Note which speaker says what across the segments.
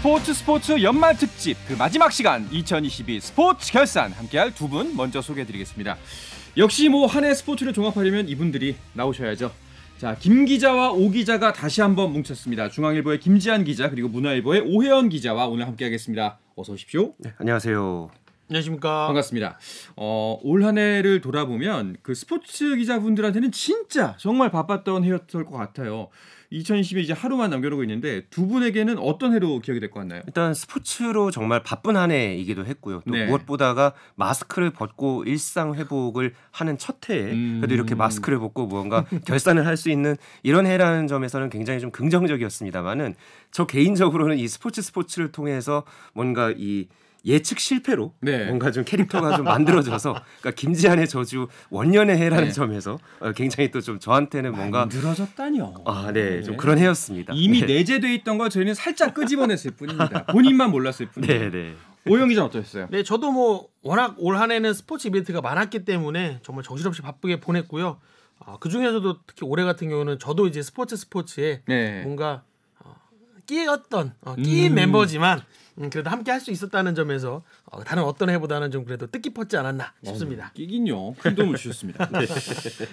Speaker 1: 스포츠
Speaker 2: 스포츠 연말 특집 그 마지막 시간 2022 스포츠 결산 함께할 두 분 먼저 소개해드리겠습니다. 역시 뭐한해 스포츠를 종합하려면 이분들이 나오셔야죠. 자, 김 기자와 오 기자가 다시 한번 뭉쳤습니다. 중앙일보의 김지한 기자 그리고 문화일보의 오혜연 기자와 오늘 함께하겠습니다. 어서 오십시오. 네, 안녕하세요. 안녕하십니까. 반갑습니다. 어, 올 한 해를 돌아보면 그 스포츠 기자분들한테는 진짜 정말 바빴던 해였을 것 같아요. 2020에 이제 하루만 남겨놓고 있는데 두 분에게는 어떤 해로 기억이 될 것 같나요? 일단 스포츠로 정말 바쁜 한 해이기도 했고요. 또 네. 무엇보다가 마스크를 벗고
Speaker 3: 일상 회복을 하는 첫 해에 음... 그래도 이렇게 음. 마스크를 벗고 무언가 결산을 할 수 있는 이런 해라는 점에서는 굉장히 좀 긍정적이었습니다만은 저 개인적으로는 이 스포츠 스포츠를 통해서 뭔가 이 예측 실패로 네. 뭔가 좀 캐릭터가 좀 만들어져서 그러니까 김지한의 저주 원년의 해라는 네. 점에서 어, 굉장히 또 좀 저한테는 뭔가
Speaker 2: 만어졌다니요 아, 네, 네, 좀 그런 해였습니다. 이미 네. 내재돼 있던 걸 저희는 살짝 끄집어냈을 뿐입니다. 본인만
Speaker 1: 몰랐을 뿐. 네, 네. 오영 기자 어떠셨어요? 네, 저도 뭐 워낙 올 한해는 스포츠 이벤트가 많았기 때문에 정말 정신없이 바쁘게 보냈고요. 아, 그 중에서도 특히 올해 같은 경우는 저도 이제 스포츠 스포츠에 네. 뭔가 어, 끼었던 어, 끼인 음. 멤버지만 음, 그래도 함께 할 수 있었다는 점에서 어, 다른 어떤 해보다는 좀 그래도 뜻깊었지 않았나 어, 싶습니다. 어,
Speaker 2: 끼긴요. 큰 도움을 주셨습니다. 네.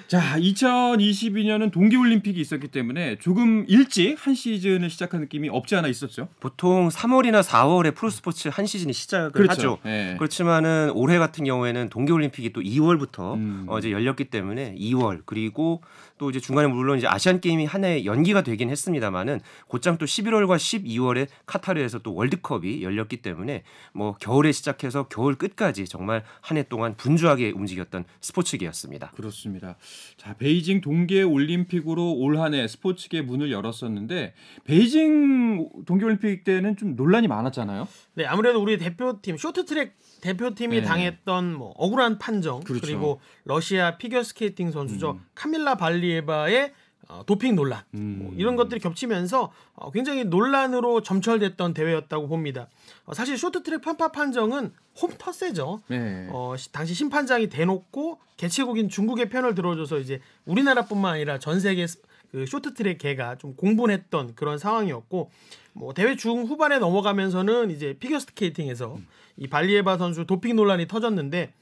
Speaker 2: 자, 2022년은 동계올림픽이 있었기 때문에 조금 일찍 한 시즌을 시작한 느낌이 없지 않아 있었죠. 보통 3월이나
Speaker 3: 4월에 프로스포츠 한 시즌이 시작을 그렇죠. 하죠. 네. 그렇지만은 올해 같은 경우에는 동계올림픽이 또 2월부터 음. 어, 이제 열렸기 때문에 2월 그리고 또 이제 중간에 물론 이제 아시안 게임이 한 해 연기가 되긴 했습니다만은 곧장 또 11월과 12월에 카타르에서 또 월드컵이 열렸기 때문에 뭐 겨울에 시작해서 겨울 끝까지 정말 한 해 동안 분주하게
Speaker 2: 움직였던 스포츠계였습니다. 그렇습니다. 자, 베이징 동계 올림픽으로 올 한 해 스포츠계 문을 열었었는데 베이징 동계 올림픽 때는 좀 논란이 많았잖아요.
Speaker 1: 네, 아무래도 우리 대표팀 쇼트트랙 대표팀이 네. 당했던 뭐 억울한 판정 그렇죠. 그리고 러시아 피겨스케이팅 선수죠. 음. 카밀라 발리에바의 어, 도핑 논란 뭐 음. 뭐 이런 것들이 겹치면서 어, 굉장히 논란으로 점철됐던 대회였다고 봅니다. 어, 사실 쇼트트랙 판파 판정은 홈터세죠. 네. 어, 당시 심판장이 대놓고 개최국인 중국의 편을 들어줘서 이제 우리나라뿐만 아니라 전 세계 그 쇼트트랙 개가 좀 공분했던 그런 상황이었고 뭐 대회 중 후반에 넘어가면서는 이제 피겨스케이팅에서 음. 이 발리에바 선수 도핑 논란이 터졌는데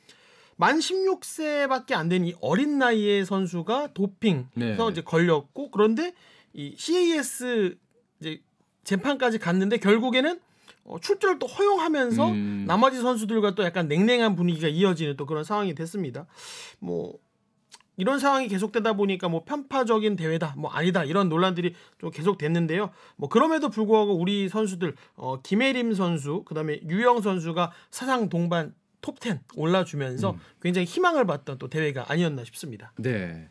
Speaker 1: 만 16세밖에 안 된 이 어린 나이의 선수가 도핑해서 네. 이제 걸렸고 그런데 이 CAS 이제 재판까지 갔는데 결국에는 어, 출전을 또 허용하면서 음. 나머지 선수들과 또 약간 냉랭한 분위기가 이어지는 또 그런 상황이 됐습니다. 뭐 이런 상황이 계속되다 보니까 뭐 편파적인 대회다 뭐 아니다 이런 논란들이 좀 계속됐는데요. 뭐 그럼에도 불구하고 우리 선수들 어, 김혜림 선수 그다음에 유영 선수가 사상 동반 톱10 올라주면서 음. 굉장히 희망을 봤던 또 대회가 아니었나 싶습니다.
Speaker 2: 네.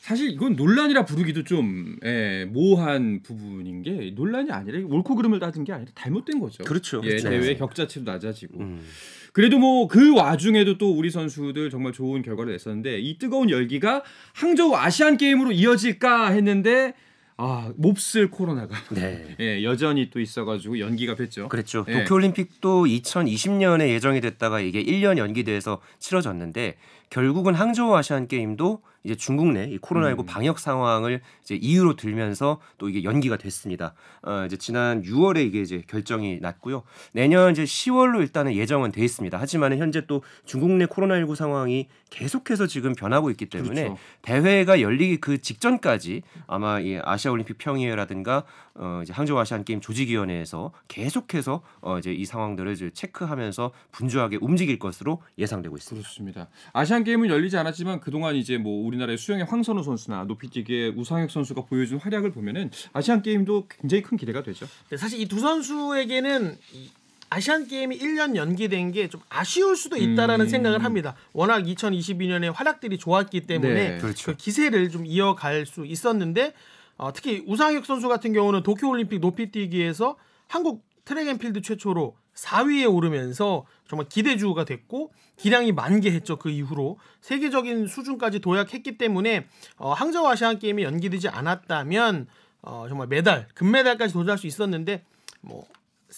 Speaker 2: 사실 이건 논란이라 부르기도 좀 예, 모호한 부분인 게 논란이 아니라 옳고 그름을 따진 게 아니라 잘못된 거죠. 그렇죠. 예, 그렇죠. 대회 격자치도 낮아지고. 음. 그래도 뭐 그 와중에도 또 우리 선수들 정말 좋은 결과를 냈었는데 이 뜨거운 열기가 항저우 아시안 게임으로 이어질까 했는데 아 몹쓸 코로나가 네. 예, 여전히 또 있어가지고 연기가 됐죠. 그랬죠.
Speaker 3: 예. 도쿄올림픽도 2020년에 예정이 됐다가 이게 1년 연기돼서 치러졌는데 결국은 항저우 아시안 게임도 이제 중국 내이 코로나19 음. 방역 상황을 이제 이유로 들면서 또 이게 연기가 됐습니다. 어, 이제 지난 6월에 이게 이제 결정이 났고요. 내년 이제 10월로 일단은 예정은 돼 있습니다. 하지만 현재 또 중국 내 코로나19 상황이 계속해서 지금 변하고 있기 때문에 그렇죠. 대회가 열리기 그 직전까지 아마 이 아시아 올림픽 평의회라든가 어 이제 항저우 아시안 게임 조직위원회에서 계속해서
Speaker 2: 어 이제 이 상황들을 이제 체크하면서 분주하게 움직일 것으로 예상되고 있습니다. 그렇습니다. 아시안 게임은 열리지 않았지만 그동안 이제 뭐 우리 우리나라의 수영의 황선우 선수나 높이뛰기의 우상혁 선수가 보여준
Speaker 1: 활약을 보면은 아시안 게임도
Speaker 2: 굉장히 큰 기대가 되죠. 네,
Speaker 1: 사실 이 두 선수에게는 이... 아시안 게임이 1년 연기된 게 좀 아쉬울 수도 있다라는 음. 생각을 합니다. 워낙 2022년에 활약들이 좋았기 때문에 네, 그렇죠. 그 기세를 좀 이어갈 수 있었는데 어, 특히 우상혁 선수 같은 경우는 도쿄 올림픽 높이뛰기에서 한국 트랙앤필드 최초로 4위에 오르면서 정말 기대주가 됐고 기량이 만개했죠 그 이후로 세계적인 수준까지 도약했기 때문에 어, 항저우 아시안 게임이 연기되지 않았다면 어, 정말 메달 금메달까지 도달할 수 있었는데 뭐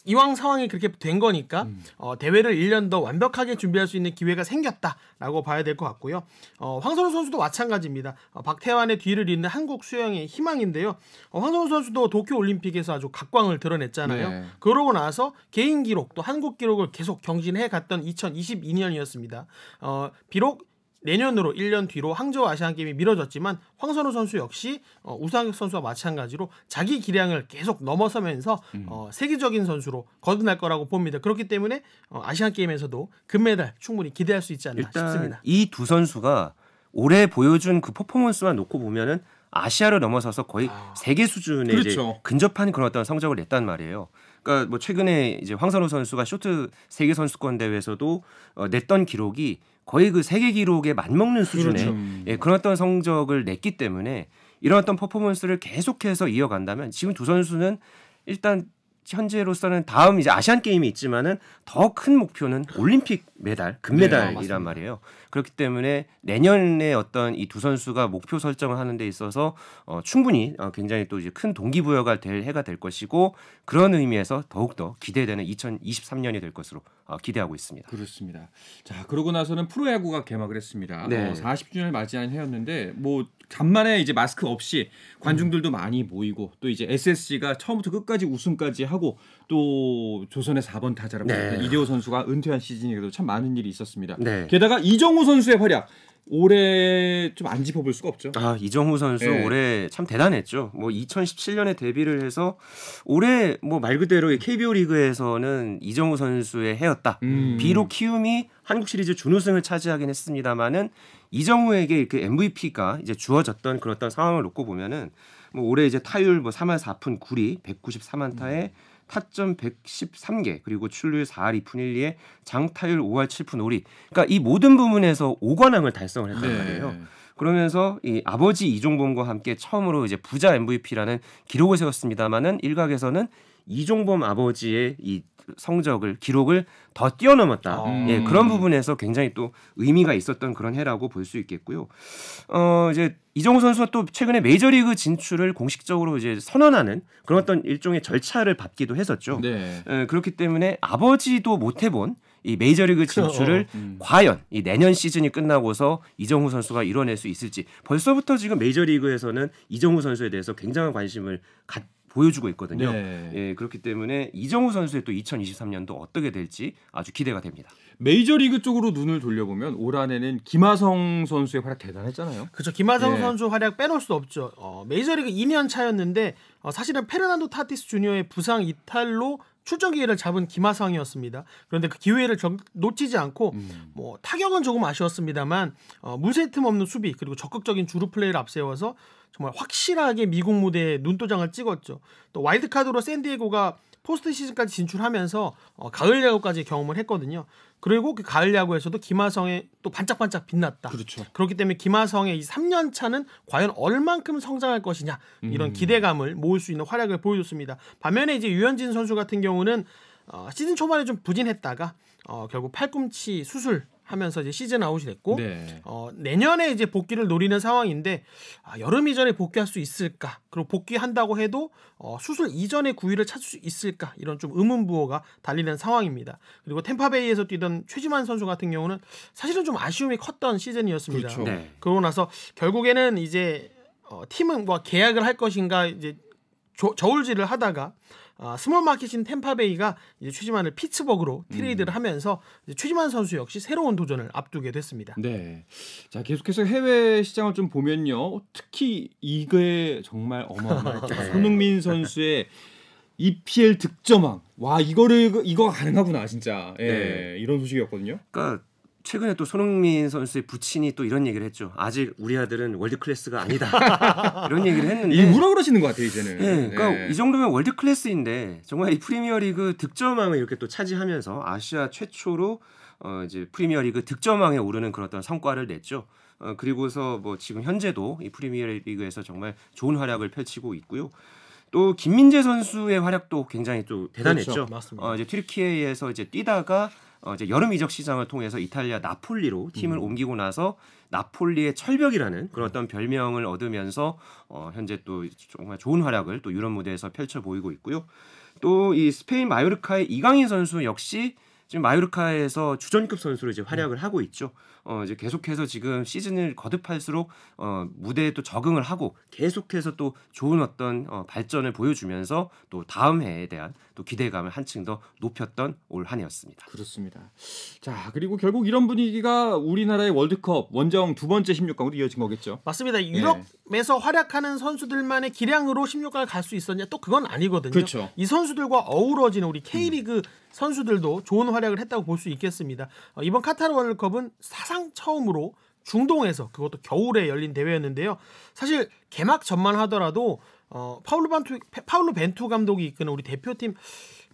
Speaker 1: 이왕 상황이 그렇게 된 거니까 음. 어, 대회를 1년 더 완벽하게 준비할 수 있는 기회가 생겼다라고 봐야 될 것 같고요. 어, 황선우 선수도 마찬가지입니다. 어, 박태환의 뒤를 잇는 한국 수영의 희망인데요. 어, 황선우 선수도 도쿄 올림픽에서 아주 각광을 드러냈잖아요. 네. 그러고 나서 개인 기록 또 한국 기록을 계속 경신해 갔던 2022년이었습니다. 어, 비록 내년으로 1년 뒤로 항저우 아시안 게임이 미뤄졌지만 황선우 선수 역시 어, 우상혁 선수와 마찬가지로 자기 기량을 계속 넘어서면서 음. 어, 세계적인 선수로 거듭날 거라고 봅니다. 그렇기 때문에 어, 아시안 게임에서도 금메달 충분히 기대할 수 있지 않나 일단 싶습니다. 이
Speaker 3: 두 선수가 올해 보여준 그 퍼포먼스만 놓고 보면은 아시아를 넘어서서 거의 아. 세계 수준에 그렇죠. 근접한 그런 어떤 성적을 냈단 말이에요. 그러니까 뭐 최근에 이제 황선우 선수가 쇼트 세계 선수권 대회에서도 어, 냈던 기록이 거의 그 세계 기록에 맞먹는 수준의 그렇죠. 예, 그런 어떤 성적을 냈기 때문에 이런 어떤 퍼포먼스를 계속해서 이어간다면 지금 두 선수는 일단 현재로서는 다음 이제 아시안 게임이 있지만은 더 큰 목표는 올림픽 메달, 금메달이란 네, 말이에요. 그렇기 때문에 내년에 어떤 이 두 선수가 목표 설정을 하는 데 있어서 어, 충분히 어, 굉장히 또 이제 큰 동기부여가 될 해가 될 것이고 그런 의미에서 더욱더 기대되는
Speaker 2: 2023년이 될 것으로 어, 기대하고 있습니다. 그렇습니다. 자 그러고 나서는 프로야구가 개막을 했습니다. 어, 네. 40주년을 맞이한 해였는데 뭐 간만에 이제 마스크 없이 관중들도 많이 모이고 또 이제 SSG가 처음부터 끝까지 우승까지 하고 또 조선의 4번 타자라고 네. 이대호 선수가 은퇴한 시즌에도 참 많은 일이 있었습니다. 네. 게다가 이정 이정호 선수의 활약 올해 좀 안 짚어볼 수가 없죠. 아
Speaker 3: 이정호 선수 네. 올해 참 대단했죠. 뭐 2017년에 데뷔를 해서 올해 뭐 말 그대로 KBO 리그에서는 이정호 선수의 해였다. 음. 비록 키움이 한국 시리즈 준우승을 차지하긴 했습니다만은 이정호에게 그렇게 MVP가 이제 주어졌던 그런 상황을 놓고 보면은 뭐 올해 이제 타율 뭐 3할 4푼 9리 193안타에 음. 타점 113개 그리고 출루율 4할 2푼 1리에 장타율 5할 7푼 5리. 그러니까 이 모든 부분에서 5관왕을 달성을 했단 네. 말이에요. 그러면서 이 아버지 이종범과 함께 처음으로 이제 부자 MVP라는 기록을 세웠습니다만은 일각에서는 이종범 아버지의 이 성적을 기록을 더 뛰어넘었다. 아. 예, 음. 예, 그런 부분에서 굉장히 또 의미가 있었던 그런 해라고 볼 수 있겠고요. 어 이제 이정우 선수가 또 최근에 메이저리그 진출을 공식적으로 이제 선언하는 그런 어떤 일종의 절차를 밟기도 했었죠. 네. 에, 예, 그렇기 때문에 아버지도 못 해본 이 메이저리그 그렇죠. 진출을 그 음. 과연 이 내년 시즌이 끝나고서 이정후 선수가 이뤄낼 수 있을지 벌써부터 지금 메이저리그에서는 이정후 선수에 대해서 굉장한 관심을 갖 보여주고 있거든요. 네. 예, 그렇기 때문에 이정우 선수의 또 2023년도
Speaker 2: 어떻게 될지 아주 기대가 됩니다. 메이저리그 쪽으로 눈을 돌려보면 올 한해는 김하성 선수의 활약 대단했잖아요. 그렇죠. 김하성 네. 선수
Speaker 1: 활약 빼놓을 수 없죠. 어, 메이저리그 2년 차였는데 어, 사실은 페르난도 타티스 주니어의 부상 이탈로 출전 기회를 잡은 김하성이었습니다. 그런데 그 기회를 정, 놓치지 않고 음. 뭐 타격은 조금 아쉬웠습니다만 어, 물새 틈 없는 수비 그리고 적극적인 주루 플레이를 앞세워서 정말 확실하게 미국 무대에 눈도장을 찍었죠. 또 와일드카드로 샌디에고가 포스트 시즌까지 진출하면서 어, 가을 야구까지 경험을 했거든요. 그리고 그 가을 야구에서도 김하성의 또 반짝반짝 빛났다. 그렇죠. 그렇기 때문에 김하성의 이 3년 차는 과연 얼만큼 성장할 것이냐 이런 음. 기대감을 모을 수 있는 활약을 보여줬습니다. 반면에 이제 유현진 선수 같은 경우는 어, 시즌 초반에 좀 부진했다가 어, 결국 팔꿈치 수술 하면서 이제 시즌 아웃이 됐고 네. 어, 내년에 이제 복귀를 노리는 상황인데 아, 여름 이전에 복귀할 수 있을까? 그리고 복귀한다고 해도 어, 수술 이전에 구위를 찾을 수 있을까? 이런 좀 의문부호가 달리는 상황입니다. 그리고 템파베이에서 뛰던 최지만 선수 같은 경우는 사실은 좀 아쉬움이 컸던 시즌이었습니다. 그렇죠. 네. 그러고 나서 결국에는 이제 어, 팀은 뭐 계약을 할 것인가 이제 저, 저울질을 하다가 아, 스몰 마켓인 템파베이가 이제 최지만을 피츠버그로 트레이드를 음. 하면서 최지만 선수 역시 새로운 도전을 앞두게 됐습니다. 네.
Speaker 2: 자 계속해서 해외 시장을 좀 보면요. 특히 이게 정말 어마어마했죠. 네. 손흥민 선수의 EPL 득점왕. 와 이거를 이거 가능하구나 진짜. 예, 네. 이런 소식이었거든요. 그러니까 최근에 또 손흥민 선수의
Speaker 3: 부친이 또 이런 얘기를 했죠. 아직 우리 아들은 월드 클래스가 아니다. 이런 얘기를 했는데 일부러 그러시는 것 같아요 이제는. 네, 그러니까 네. 이 정도면 월드 클래스인데 정말 이 프리미어리그 득점왕을 이렇게 또 차지하면서 아시아 최초로 어 이제 프리미어리그 득점왕에 오르는 그런 어떤 성과를 냈죠. 어 그리고서 뭐 지금 현재도 이 프리미어리그에서 정말 좋은 활약을 펼치고 있고요. 또 김민재 선수의 활약도 굉장히 또 대단했죠. 그렇죠, 맞습니다. 어 이제 튀르키예에서 이제 뛰다가 어 이제 여름 이적 시장을 통해서 이탈리아 나폴리로 팀을 음. 옮기고 나서 나폴리의 철벽이라는 그런 어떤 별명을 얻으면서 어 현재 또 정말 좋은 활약을 또 유럽 무대에서 펼쳐 보이고 있고요. 또 이 스페인 마요르카의 이강인 선수 역시 지금 마요르카에서 주전급 선수로 이제 활약을 하고 있죠. 어 이제 계속해서 지금 시즌을 거듭할수록 어 무대에 또 적응을 하고 계속해서 또 좋은 어떤 어, 발전을 보여주면서 또 다음 해에 대한 또 기대감을 한층 더 높였던
Speaker 2: 올 한해였습니다. 그렇습니다. 자 그리고 결국 이런 분위기가 우리나라의 월드컵 원정 두 번째 16강으로 이어진 거겠죠.
Speaker 1: 맞습니다. 네. 유럽에서 네. 활약하는 선수들만의 기량으로 16강을 갈 수 있었냐 또 그건 아니거든요. 그렇죠. 이 선수들과 어우러지는 우리 K리그 음. 선수들도 좋은 활약을 했다고 볼 수 있겠습니다. 어, 이번 카타르 월드컵은 사상 처음으로 중동에서 그것도 겨울에 열린 대회였는데요. 사실 개막 전만 하더라도 어, 파울로, 반투, 벤투 감독이 이끄는 우리 대표팀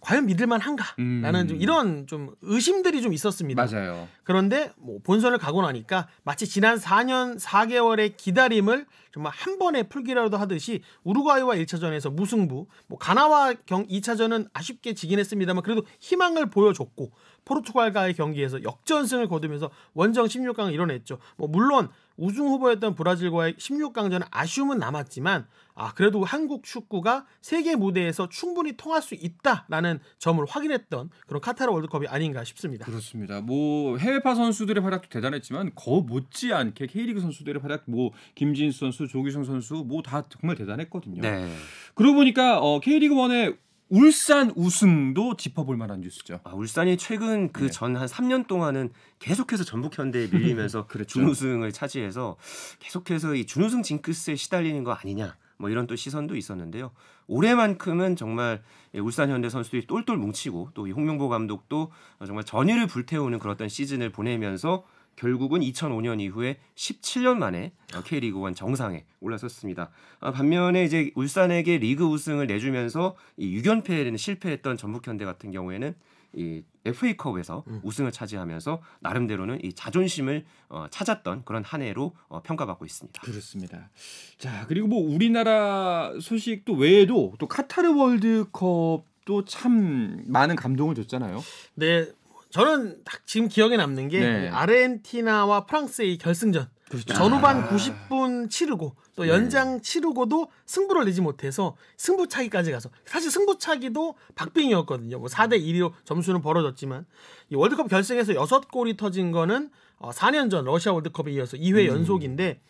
Speaker 1: 과연 믿을만 한가라는 음. 좀 이런 좀 의심들이 좀 있었습니다. 맞아요. 그런데 뭐 본선을 가고 나니까 마치 지난 4년 4개월의 기다림을 정말 한 번에 풀기라도 하듯이 우루과이와 1차전에서 무승부, 뭐 가나와 경 2차전은 아쉽게 지긴 했습니다만 그래도 희망을 보여줬고 포르투갈과의 경기에서 역전승을 거두면서 원정 16강을 이뤄냈죠. 뭐 물론 우승 후보였던 브라질과의 16강전은 아쉬움은 남았지만 아 그래도 한국 축구가 세계 무대에서 충분히 통할 수 있다라는 점을 확인했던 그런 카타르 월드컵이 아닌가 싶습니다. 그렇습니다.
Speaker 2: 뭐 해외파 선수들의 활약도 대단했지만 거 못지않게 K리그 선수들의 활약 뭐 김진수 선수, 조기성 선수 뭐 다 정말 대단했거든요. 네. 그러고 보니까 어, K리그 1의 울산 우승도 짚어볼 만한 뉴스죠. 아, 울산이 최근 그 전 한 3년 동안은 계속해서 전북 현대에 밀리면서 그렇죠.
Speaker 3: 준우승을 차지해서 계속해서 이 준우승 징크스에 시달리는 거 아니냐. 뭐 이런 또 시선도 있었는데요. 올해만큼은 정말 울산 현대 선수들이 똘똘 뭉치고 또 이 홍명보 감독도 정말 전의을 불태우는 그런 시즌을 보내면서 결국은 2005년 이후에 17년 만에 어, K리그 원 정상에 올라섰습니다. 아, 반면에 이제 울산에게 리그 우승을 내주면서 이 6연패에는 실패했던 전북현대 같은 경우에는 이 FA컵에서 음. 우승을 차지하면서 나름대로는 이 자존심을 어, 찾았던 그런
Speaker 2: 한 해로 어, 평가받고 있습니다. 그렇습니다. 자 그리고 뭐 우리나라 소식 도 외에도 또 카타르 월드컵 또 참 많은 감동을 줬잖아요.
Speaker 1: 네, 저는 딱 지금 기억에 남는 게 네. 아르헨티나와 프랑스의 결승전. 그렇죠. 전후반 아. 90분 치르고 또 네. 연장 네. 치르고도 승부를 내지 못해서 승부차기까지 가서 사실 승부차기도 박빙이었거든요. 뭐 4대 1로 점수는 벌어졌지만 이 월드컵 결승에서 여섯 골이 터진 거는 어, 4년 전 러시아 월드컵에 이어서 2회 음. 연속인데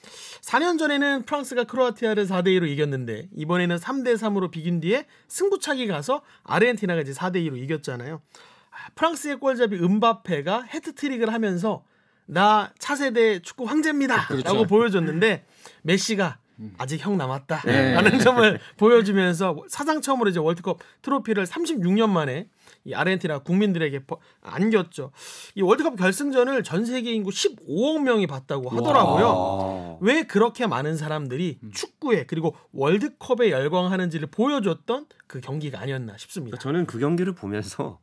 Speaker 1: 4년 전에는 프랑스가 크로아티아를 4대 2로 이겼는데 이번에는 3대 3으로 비긴 뒤에 승부차기 가서 아르헨티나가 이제 4대 2로 이겼잖아요. 프랑스의 골잡이 은바페가 헤트트릭을 하면서 나 차세대 축구 황제입니다라고 그렇죠. 보여줬는데 메시가 아직 형 남았다라는 네. 점을 보여주면서 사상 처음으로 이제 월드컵 트로피를 36년 만에 이 아르헨티나 국민들에게 안겼죠. 이 월드컵 결승전을 전 세계 인구 15억 명이 봤다고 하더라고요. 와. 왜 그렇게 많은 사람들이 축구에 그리고 월드컵에 열광하는지를 보여줬던 그 경기가 아니었나 싶습니다. 저는 그 경기를 보면서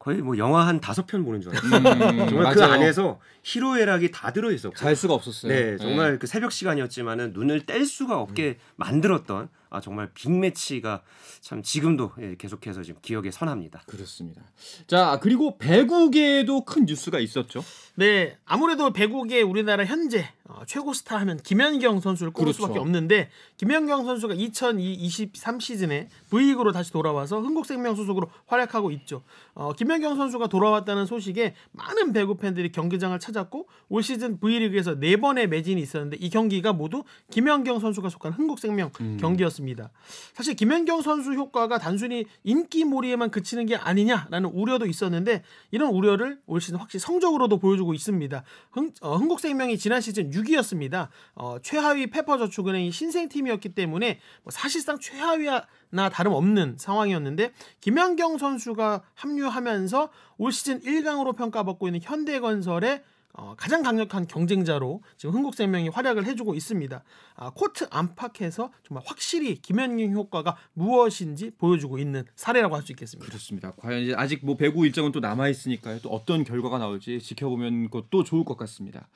Speaker 3: 거의 뭐 영화 한 다섯 편 보는 줄 알았어요. 음, 정말 그 맞아요. 그 안에서 희로애락이 다 들어있었고 잘 수가 없었어요. 네, 네. 정말 네. 그 새벽 시간이었지만은 눈을 뗄 수가 없게 음. 만들었던 아 정말 빅 매치가 참 지금도 예, 계속해서 지금 기억에 선합니다. 그렇습니다. 자
Speaker 1: 그리고 배구계에도 큰 뉴스가 있었죠. 네, 아무래도 배구계 우리나라 현재 어, 최고 스타 하면 김연경 선수를 꼽을 그렇죠. 수밖에 없는데 김연경 선수가 2023 시즌에 V리그로 다시 돌아와서 흥국생명 소속으로 활약하고 있죠. 어, 김연경 선수가 돌아왔다는 소식에 많은 배구 팬들이 경기장을 찾았고 올 시즌 V리그에서 4번의 매진이 있었는데 이 경기가 모두 김연경 선수가 속한 흥국생명 음. 경기였습니다. 사실 김연경 선수 효과가 단순히 인기몰이에만 그치는 게 아니냐라는 우려도 있었는데 이런 우려를 올 시즌 확실히 성적으로도 보여주고 있습니다. 흥, 어, 흥국생명이 지난 시즌 6위였습니다. 어, 최하위 페퍼저축은행이 신생팀이었기 때문에 뭐 사실상 최하위나 다름없는 상황이었는데 김연경 선수가 합류하면서 올 시즌 1강으로 평가받고 있는 현대건설의 어, 가장 강력한 경쟁자로 지금 흥국생명이 활약을 해주고 있습니다. 아, 코트 안팎에서 정말 확실히 김현경 효과가 무엇인지 보여주고 있는 사례라고 할 수 있겠습니다. 그렇습니다.
Speaker 2: 과연 이제 아직 뭐 배구 일정은 또 남아 있으니까또 어떤 결과가 나올지 지켜보면 그것도 좋을 것 같습니다.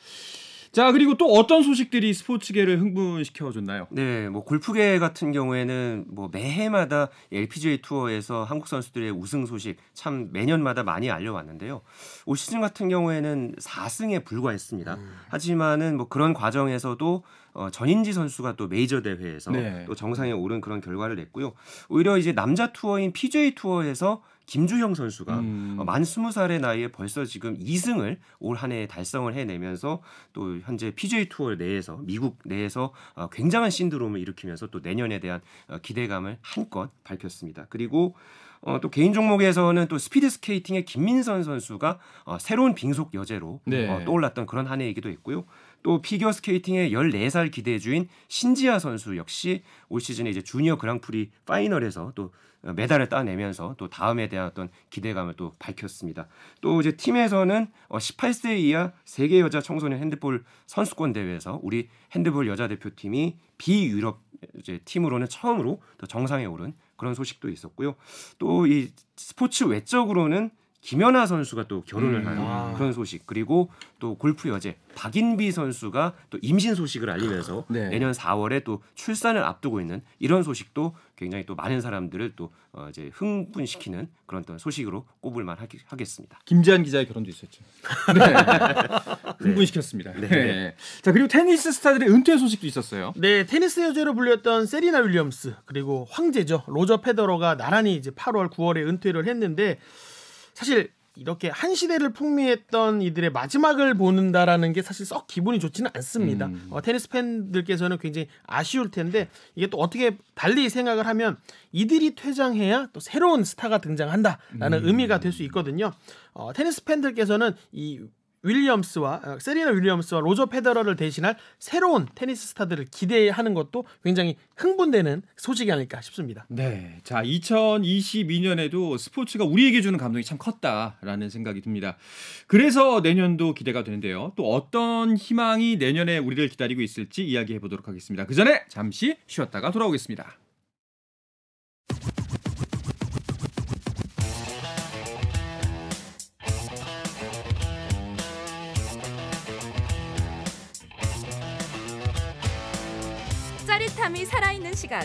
Speaker 2: 자 그리고 또 어떤 소식들이 스포츠계를 흥분시켜줬나요? 네, 뭐 골프계 같은 경우에는
Speaker 3: 뭐 매해마다 LPGA 투어에서 한국 선수들의 우승 소식 참 매년마다 많이 알려왔는데요. 올 시즌 같은 경우에는 4승에 불과했습니다. 음. 하지만은 뭐 그런 과정에서도 어, 전인지 선수가 또 메이저 대회에서 네. 또 정상에 오른 그런 결과를 냈고요. 오히려 이제 남자 투어인 PJ 투어에서 김주형 선수가 음. 어, 만 스무 살의 나이에 벌써 지금 2승을 올 한 해에 달성을 해내면서 또 현재 PJ 투어 내에서 미국 내에서 어, 굉장한 신드롬을 일으키면서 또 내년에 대한 어, 기대감을 한껏 밝혔습니다. 그리고 어, 또 개인 종목에서는 또 스피드 스케이팅의 김민선 선수가 어, 새로운 빙속 여제로 네. 어, 떠올랐던 그런 한 해이기도 했고요. 또 피겨 스케이팅의 14살 기대주인 신지아 선수 역시 올 시즌에 이제 주니어 그랑프리 파이널에서 또 어, 메달을 따내면서 또 다음에 대한 어떤 기대감을 또 밝혔습니다. 또 이제 팀에서는 18세 어, 이하 세계 여자 청소년 핸드볼 선수권 대회에서 우리 핸드볼 여자 대표팀이 비유럽 이제 팀으로는 처음으로 또 정상에 오른 그런 소식도 있었고요. 또 이 스포츠 외적으로는 김연아 선수가 또 결혼을 음. 한 음. 그런 소식 그리고 또 골프 여제 박인비 선수가 또 임신 소식을 알리면서 네. 내년 4월에 또 출산을 앞두고 있는 이런 소식도 굉장히 또 많은 사람들을 또어 이제 흥분시키는 그런 어떤 소식으로 꼽을 만
Speaker 2: 하겠습니다. 김지한 기자의 결혼도 있었죠. 네. 네. 흥분시켰습니다. 네. 네.
Speaker 1: 자 그리고 테니스 스타들의 은퇴 소식도 있었어요. 네, 테니스 여제로 불렸던 세리나 윌리엄스 그리고 황제죠 로저 페더러가 나란히 이제 8월, 9월에 은퇴를 했는데 사실 이렇게 한 시대를 풍미했던 이들의 마지막을 보는다라는 게 사실 썩 기분이 좋지는 않습니다. 음. 어, 테니스 팬들께서는 굉장히 아쉬울 텐데 이게 또 어떻게 달리 생각을 하면 이들이 퇴장해야 또 새로운 스타가 등장한다라는 음. 의미가 될 수 있거든요. 어, 테니스 팬들께서는 이 윌리엄스와 어, 세리나 윌리엄스와 로저 페더러를 대신할 새로운 테니스 스타들을 기대하는 것도 굉장히 흥분되는 소식이 아닐까 싶습니다. 네. 자, 2022년에도 스포츠가 우리에게 주는 감동이 참
Speaker 2: 컸다라는 생각이 듭니다. 그래서 내년도 기대가 되는데요. 또 어떤 희망이 내년에 우리를 기다리고 있을지 이야기해 보도록 하겠습니다. 그 전에 잠시 쉬었다가 돌아오겠습니다.
Speaker 3: 짜릿함이 살아있는 시간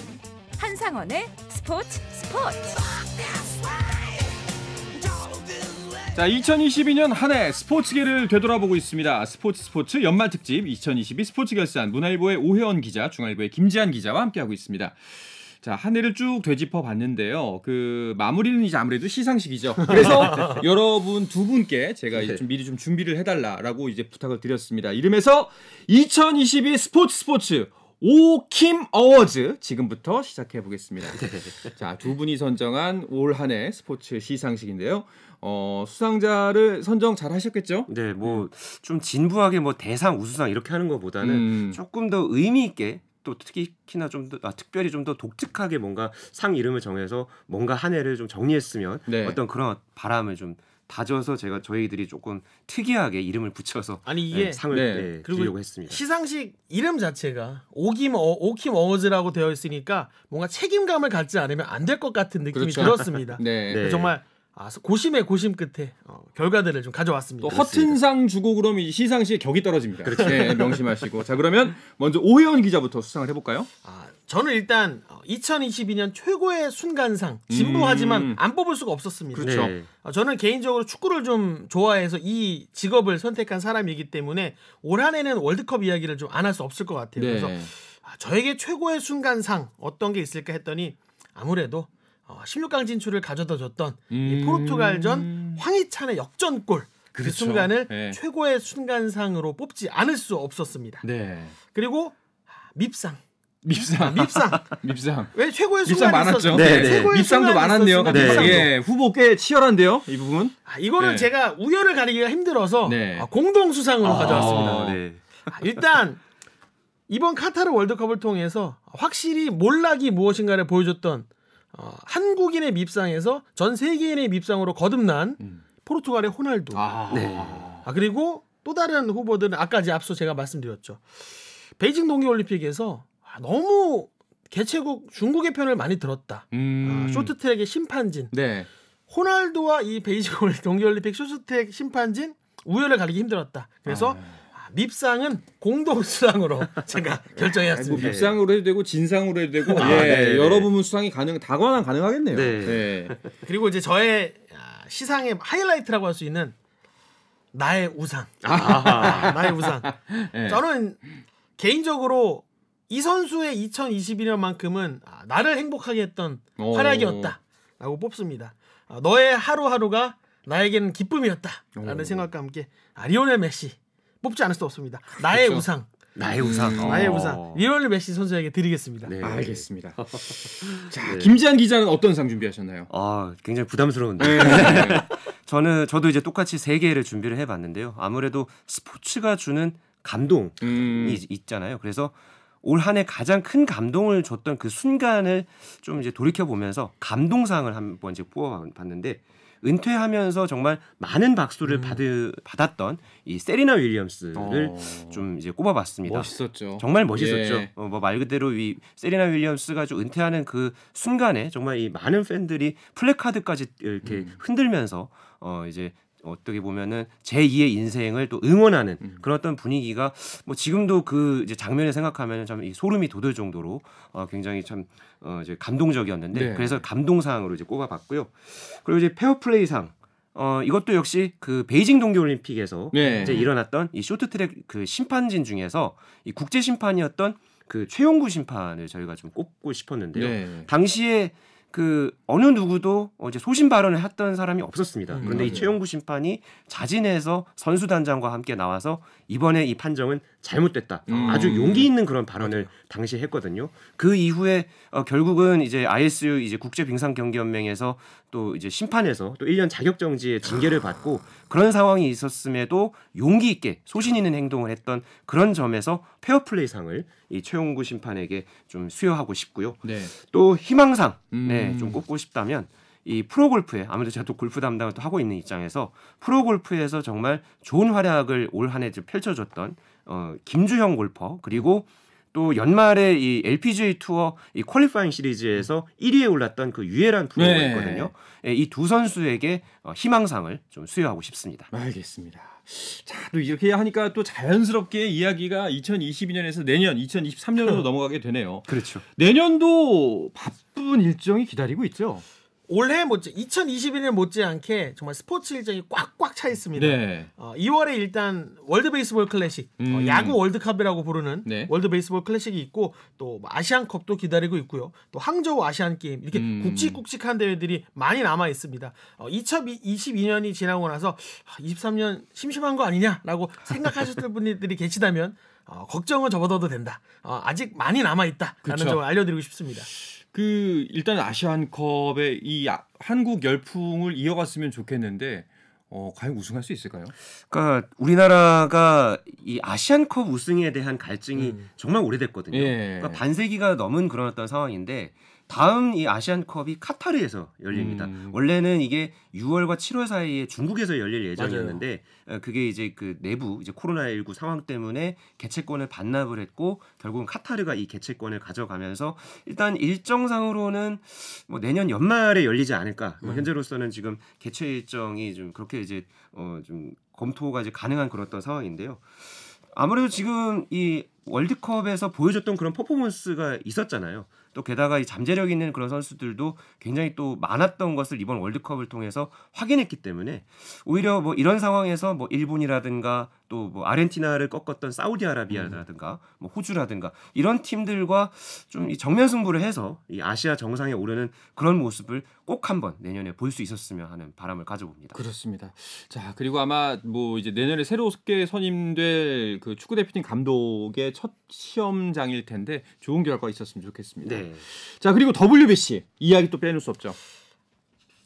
Speaker 3: 한상원의 스포츠 스포츠
Speaker 2: 자 2022년 한 해 스포츠계를 되돌아보고 있습니다. 스포츠 스포츠 연말 특집 2022 스포츠 결산 문화일보의 오혜원 기자, 중앙일보의 김지한 기자와 함께하고 있습니다. 자, 한 해를 쭉 되짚어 봤는데요. 그 마무리는 이제 아무래도 시상식이죠. 그래서 여러분 두 분께 제가 네. 좀 미리 좀 준비를 해달라라고 이제 부탁을 드렸습니다. 이름에서 2022 스포츠 스포츠 오킴 어워즈 지금부터 시작해 보겠습니다. 자, 두 분이 선정한 올 한 해 스포츠 시상식인데요. 어, 수상자를 선정 잘 하셨겠죠? 네, 뭐 좀 진부하게 뭐 대상 우수상 이렇게
Speaker 3: 하는 것보다는 음. 조금 더 의미 있게 또 특히나 좀 더 아, 특별히 좀 더 독특하게 뭔가 상 이름을 정해서 뭔가 한 해를 좀 정리했으면 네. 어떤 그런 바람을 좀 다져서 제가 저희들이 조금 특이하게 이름을 붙여서 아니 이게 네, 상을 네. 네 드리려고 했습니다.
Speaker 1: 시상식 이름 자체가 오김 어, 오킴 어워즈라고 되어 있으니까 뭔가 책임감을 갖지 않으면 안 될 것 같은 느낌이 그렇죠. 들었습니다. 네. 정말 아, 고심의 고심 끝에 어, 결과들을 좀 가져왔습니다. 또
Speaker 2: 허튼상
Speaker 1: 주고 그럼 이 시상식에 격이 떨어집니다. 그렇죠. 네, 명심하시고. 자, 그러면 먼저 오혜원 기자부터 수상을 해볼까요? 아, 저는 일단 2022년 어, 최고의 순간상 음. 진부하지만 음. 안 뽑을 수가 없었습니다. 그렇죠. 네. 어, 저는 개인적으로 축구를 좀 좋아해서 이 직업을 선택한 사람이기 때문에 올 한해는 월드컵 이야기를 좀 안 할 수 없을 것 같아요. 네. 그래서 아, 저에게 최고의 순간상 어떤 게 있을까 했더니 아무래도 어, 16강 진출을 가져다 줬던 음... 포르투갈전 황희찬의 역전골 그 그렇죠. 그 순간을 네. 최고의 순간상으로 뽑지 않을 수 없었습니다. 네. 그리고 아, 밉상. 밉상, 아, 밉상, 밉상. 왜 최고의 밉상 많았죠. 네, 네. 네. 밉상도 많았네요. 네. 예, 후보 꽤 치열한데요. 이 부분. 아, 이거는 네. 제가 우열을 가리기가 힘들어서 네. 아, 공동 수상으로 아, 가져왔습니다. 네. 일단 이번 카타르 월드컵을 통해서 확실히 몰락이 무엇인가를 보여줬던 어, 한국인의 밉상에서 전 세계인의 밉상으로 거듭난 음. 포르투갈의 호날두. 아. 네. 아, 그리고 또 다른 후보들은 아까 이제 앞서 제가 말씀드렸죠. 베이징 동계올림픽에서 아, 너무 개최국 중국의 편을 많이 들었다. 아, 음. 아, 쇼트트랙의 심판진. 네. 호날두와 이 베이징 동계올림픽 쇼트트랙 심판진 우열을 가리기 힘들었다. 그래서 아. 밉상은 공동 수상으로 제가 결정해왔습니다. 뭐 밉상으로 해도 되고 진상으로 해도 되고 아, 예, 네, 네. 여러 부문
Speaker 2: 수상이 가능 다관한 가능하겠네요. 네. 네.
Speaker 1: 그리고 이제 저의 아, 시상의 하이라이트라고 할 수 있는 나의 우상. 아, 아 나의 우상. 네. 저는 개인적으로 이 선수의 2021년만큼은 아, 나를 행복하게 했던 활약이었다라고 뽑습니다. 너의 하루하루가 나에게는 기쁨이었다라는 오. 생각과 함께 아, 리오넬 메시 뽑지 않을 수 없습니다. 나의 그렇죠. 우상. 나의 우상. 음. 나의 어. 우상. 리오넬 메시 선수에게 드리겠습니다. 네. 알겠습니다. 자, 네. 김지한
Speaker 3: 기자는 어떤 상 준비하셨나요? 아, 굉장히 부담스러운데. 네. 저는 저도 이제 똑같이 세 개를 준비를 해 봤는데요. 아무래도 스포츠가 주는 감동이 음. 있잖아요. 그래서 올 한 해 가장 큰 감동을 줬던 그 순간을 좀 이제 돌이켜 보면서 감동상을 한번 이제 뽑아 봤는데 은퇴하면서 정말 많은 박수를 음. 받으, 받았던 이 세리나 윌리엄스를 어. 좀 이제 꼽아봤습니다.
Speaker 2: 멋있었죠. 정말 멋있었죠. 예.
Speaker 3: 어, 뭐말 그대로 이 세리나 윌리엄스가 좀 은퇴하는 그 순간에 정말 이 많은 팬들이 플래카드까지 이렇게 음. 흔들면서 어 이제 어떻게 보면은 제2의 인생을 또 응원하는 음. 그런 어떤 분위기가 뭐 지금도 그 이제 장면을 생각하면 참 소름이 돋을 정도로 어 굉장히 참어 이제 감동적이었는데 네. 그래서 감동상으로 이제 꼽아봤고요. 그리고 이제 페어플레이상 어 이것도 역시 그 베이징 동계올림픽에서 네. 이제 일어났던 이 쇼트트랙 그 심판진 중에서 이 국제 심판이었던 그 최용구 심판을 저희가 좀 꼽고 싶었는데요. 네. 당시에 그 어느 누구도 어 이제 소신 발언을 했던 사람이 없었습니다. 음, 그런데 맞이 최용구 심판이 자진해서 선수단장과 함께 나와서 이번에 이 판정은 잘못됐다. 음. 아주 용기 있는 그런 발언을 당시 했거든요. 그 이후에 어, 결국은 이제 ISU 이제 국제 빙상 경기 연맹에서 또 이제 심판에서 또 1년 자격 정지의 징계를 아. 받고 그런 상황이 있었음에도 용기 있게 소신 있는 행동을 했던 그런 점에서 페어플레이상을 이 최용구 심판에게 좀 수여하고 싶고요. 네. 또 희망상 네, 음. 네, 좀 꼽고 싶다면 이 프로 골프에 아무래도 제가 또 골프 담당을 또 하고 있는 입장에서 프로 골프에서 정말 좋은 활약을 올 한해 펼쳐줬던 어, 김주형 골퍼 그리고 또 연말에 이 LPGA 투어 이 퀄리파잉 시리즈에서 1위에 올랐던 그유해란 프로가 네. 있거든요. 예, 이두 선수에게 어, 희망상을 좀 수여하고 싶습니다.
Speaker 2: 알겠습니다. 자, 또 이렇게 하니까 또 자연스럽게 이야기가 2022년에서 내년 2023년으로 넘어가게 되네요. 그렇죠. 내년도 바쁜
Speaker 1: 일정이 기다리고 있죠. 올해 못지 2021년 못지않게 정말 스포츠 일정이 꽉꽉 차 있습니다. 네. 어, 2월에 일단 월드 베이스볼 클래식, 어, 음. 어, 야구 월드컵이라고 부르는 네. 월드 베이스볼 클래식이 있고 또 뭐 아시안컵도 기다리고 있고요. 또 항저우 아시안 게임 이렇게 음. 굵직굵직한 대회들이 많이 남아 있습니다. 어, 2022년이 지나고 나서 23년 아, 심심한 거 아니냐라고 생각하셨던 분들이 계시다면 어, 걱정은 접어둬도 된다. 어, 아직 많이 남아 있다라는 점을 알려드리고 싶습니다. 그
Speaker 2: 일단 아시안컵에 이 아, 한국 열풍을 이어갔으면 좋겠는데 어, 과연 우승할 수 있을까요?
Speaker 3: 그러니까 우리나라가 이 아시안컵 우승에 대한 갈증이 음. 정말 오래됐거든요. 예. 그러니까 반세기가 넘은 그런 어떤 상황인데 다음 이 아시안컵이 카타르에서 열립니다. 음. 원래는 이게 6월과 7월 사이에 중국에서 열릴 예정이었는데 맞아요. 어, 그게 이제 그 내부 이제 코로나19 상황 때문에 개최권을 반납을 했고 결국은 카타르가 이 개최권을 가져가면서 일단 일정상으로는 뭐 내년 연말에 열리지 않을까. 뭐 음. 뭐 현재로서는 지금 개최 일정이 좀 그렇게 이제 어 좀 검토가 이제 가능한 그런 어떤 상황인데요. 아무래도 지금 이 월드컵에서 보여줬던 그런 퍼포먼스가 있었잖아요. 또 게다가 이 잠재력 있는 그런 선수들도 굉장히 또 많았던 것을 이번 월드컵을 통해서 확인했기 때문에 오히려 뭐 이런 상황에서 뭐 일본이라든가 또 뭐 아르헨티나를 꺾었던 사우디아라비아라든가 뭐 호주라든가 이런 팀들과 좀 정면 승부를 해서 이 아시아 정상에 오르는 그런 모습을 꼭 한번 내년에 볼 수 있었으면 하는 바람을 가져봅니다. 그렇습니다.
Speaker 2: 자 그리고 아마 뭐 이제 내년에 새롭게 선임될 그 축구 대표팀 감독의 첫 시험장일 텐데 좋은 결과 있었으면 좋겠습니다. 네. 자 그리고 WBC 이야기 또 빼놓을 수 없죠.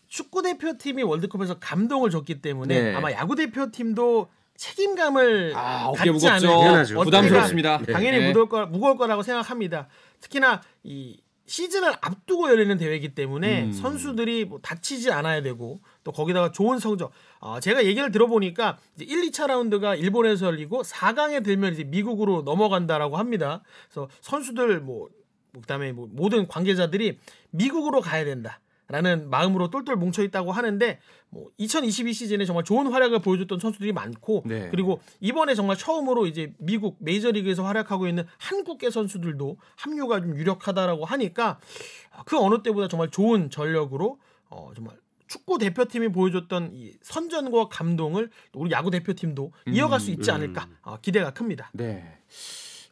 Speaker 1: 축구 대표팀이 월드컵에서 감동을 줬기 때문에 네. 아마 야구 대표팀도 책임감을 아, 갖지 무겁죠. 않으 부담스럽습니다. 당연히 네. 무거울, 거, 무거울 거라고 생각합니다. 특히나 이 시즌을 앞두고 열리는 대회이기 때문에 음. 선수들이 뭐 다치지 않아야 되고 또 거기다가 좋은 성적. 어, 제가 얘기를 들어보니까 이제 1, 2차 라운드가 일본에서 열리고 4강에 들면 이제 미국으로 넘어간다라고 합니다. 그래서 선수들 뭐, 뭐 그다음에 뭐 모든 관계자들이 미국으로 가야 된다. 라는 마음으로 똘똘 뭉쳐 있다고 하는데 뭐2022 시즌에 정말 좋은 활약을 보여줬던 선수들이 많고 네. 그리고 이번에 정말 처음으로 이제 미국 메이저리그에서 활약하고 있는 한국계 선수들도 합류가 좀 유력하다라고 하니까 그 어느 때보다 정말 좋은 전력으로 어 정말 축구 대표팀이 보여줬던 이 선전과 감동을 우리 야구 대표팀도 이어갈 수 음, 있지 음. 않을까 어, 기대가 큽니다.
Speaker 2: 네.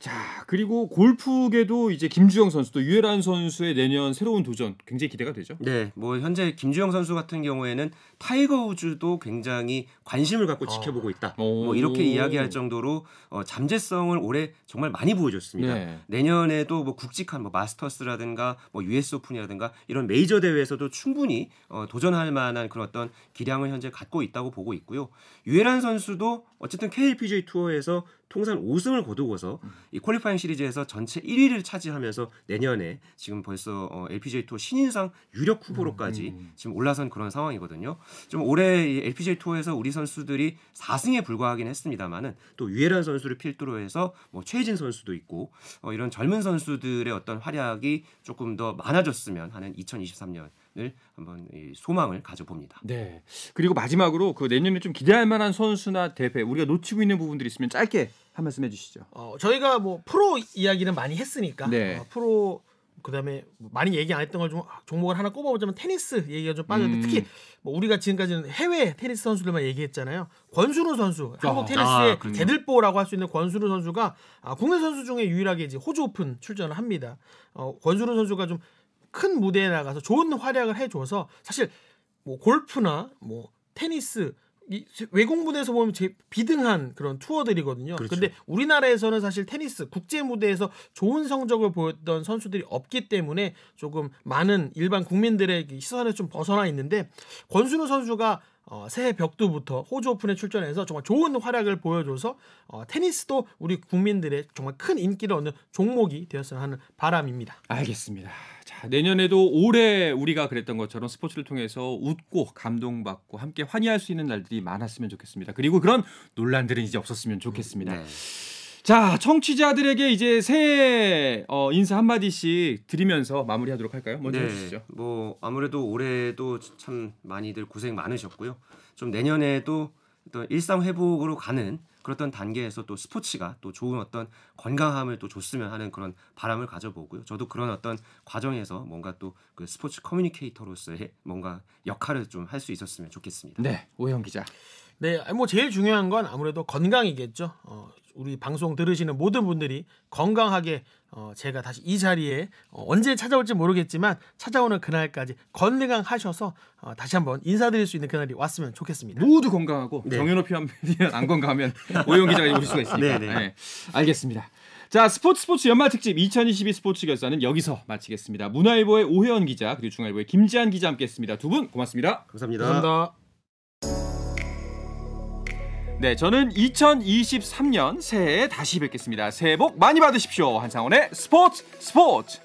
Speaker 2: 자 그리고 골프계도 이제 김주영 선수도 유혜란 선수의 내년 새로운 도전 굉장히 기대가 되죠. 네, 뭐 현재 김주영 선수 같은 경우에는 타이거 우즈도 굉장히
Speaker 3: 관심을 갖고 아. 지켜보고 있다. 오. 뭐 이렇게 이야기할 정도로 어, 잠재성을 올해 정말 많이 보여줬습니다. 네. 내년에도 뭐 굵직한 뭐 마스터스라든가 뭐 U.S. 오픈이라든가 이런 메이저 대회에서도 충분히 어, 도전할 만한 그런 어떤 기량을 현재 갖고 있다고 보고 있고요. 유혜란 선수도 어쨌든 KLPJ 투어에서 통산 5승을 거두고서 이 퀄리파잉 시리즈에서 전체 1위를 차지하면서 내년에 지금 벌써 어, LPGA 투어 신인상 유력 후보로까지 음, 음. 지금 올라선 그런 상황이거든요. 좀 올해 이 LPGA 투어에서 우리 선수들이 4승에 불과하긴 했습니다만은 또 유해란 선수를 필두로 해서 뭐 최진 선수도 있고 어, 이런 젊은 선수들의 어떤 활약이 조금 더 많아졌으면 하는
Speaker 2: 2023년. 을 한번 소망을 가져봅니다. 네. 그리고 마지막으로 그 내년에 좀 기대할 만한 선수나 대회 우리가 놓치고 있는 부분들이 있으면 짧게 한 말씀 해주시죠. 어, 저희가
Speaker 1: 뭐 프로 이야기는 많이 했으니까 네. 어, 프로 그다음에 뭐 많이 얘기 안 했던 걸좀 아, 종목을 하나 꼽아보자면 테니스 얘기가 좀 빠졌는데 음. 특히 뭐 우리가 지금까지는 해외 테니스 선수들만 얘기했잖아요. 권순우 선수 아, 한국 테니스의 아, 제들보라고 할 수 있는 권순우 선수가 아, 국내 선수 중에 유일하게 이제 호주 오픈 출전을 합니다. 어, 권순우 선수가 좀 큰 무대에 나가서 좋은 활약을 해줘서 사실 뭐 골프나 뭐 테니스 이 외국 무대에서 보면 제 비등한 그런 투어들이거든요. 그렇 근데 우리나라에서는 사실 테니스 국제 무대에서 좋은 성적을 보였던 선수들이 없기 때문에 조금 많은 일반 국민들의 시선에 좀 벗어나 있는데 권순우 선수가 어, 새해 벽두부터 호주 오픈에 출전해서 정말 좋은 활약을 보여줘서 어, 테니스도 우리 국민들의 정말 큰 인기를 얻는 종목이 되었으면 하는 바람입니다. 알겠습니다.
Speaker 2: 자, 내년에도 올해 우리가 그랬던 것처럼 스포츠를 통해서 웃고 감동받고 함께 환희할 수 있는 날들이 많았으면 좋겠습니다. 그리고 그런 논란들은 이제 없었으면 좋겠습니다. 음, 네. 자, 청취자들에게 이제 새해 어, 인사 한 마디씩 드리면서 마무리하도록 할까요? 먼저 네, 해주시죠.
Speaker 3: 뭐 아무래도 올해도 참 많이들 고생 많으셨고요. 좀 내년에도 또 일상 회복으로 가는 그렇던 단계에서 또 스포츠가 또 좋은 어떤 건강함을 또 줬으면 하는 그런 바람을 가져보고요. 저도 그런 어떤 과정에서 뭔가 또 그
Speaker 1: 스포츠 커뮤니케이터로서의 뭔가 역할을 좀 할 수 있었으면 좋겠습니다. 네, 오영 기자. 네, 뭐 제일 중요한 건 아무래도 건강이겠죠. 어, 우리 방송 들으시는 모든 분들이 건강하게 어, 제가 다시 이 자리에 어, 언제 찾아올지 모르겠지만 찾아오는 그날까지 건강하셔서 어, 다시 한번 인사드릴 수 있는 그날이 왔으면 좋겠습니다. 모두 건강하고 네. 정현호
Speaker 2: 피디는 안 건강하면 오영 기자가 오실 수가 있으니까. 네, 네 네, 알겠습니다. 자 스포츠 스포츠 연말 특집 2022 스포츠 결산은 여기서 마치겠습니다. 문화일보의 오혜원 기자 그리고 중앙일보의 김지한 기자 함께했습니다. 두 분 고맙습니다. 감사합니다. 감사합니다. 네, 저는 2023년 새해에 다시 뵙겠습니다. 새해 복 많이 받으십시오. 한상원의 스포츠 스포츠!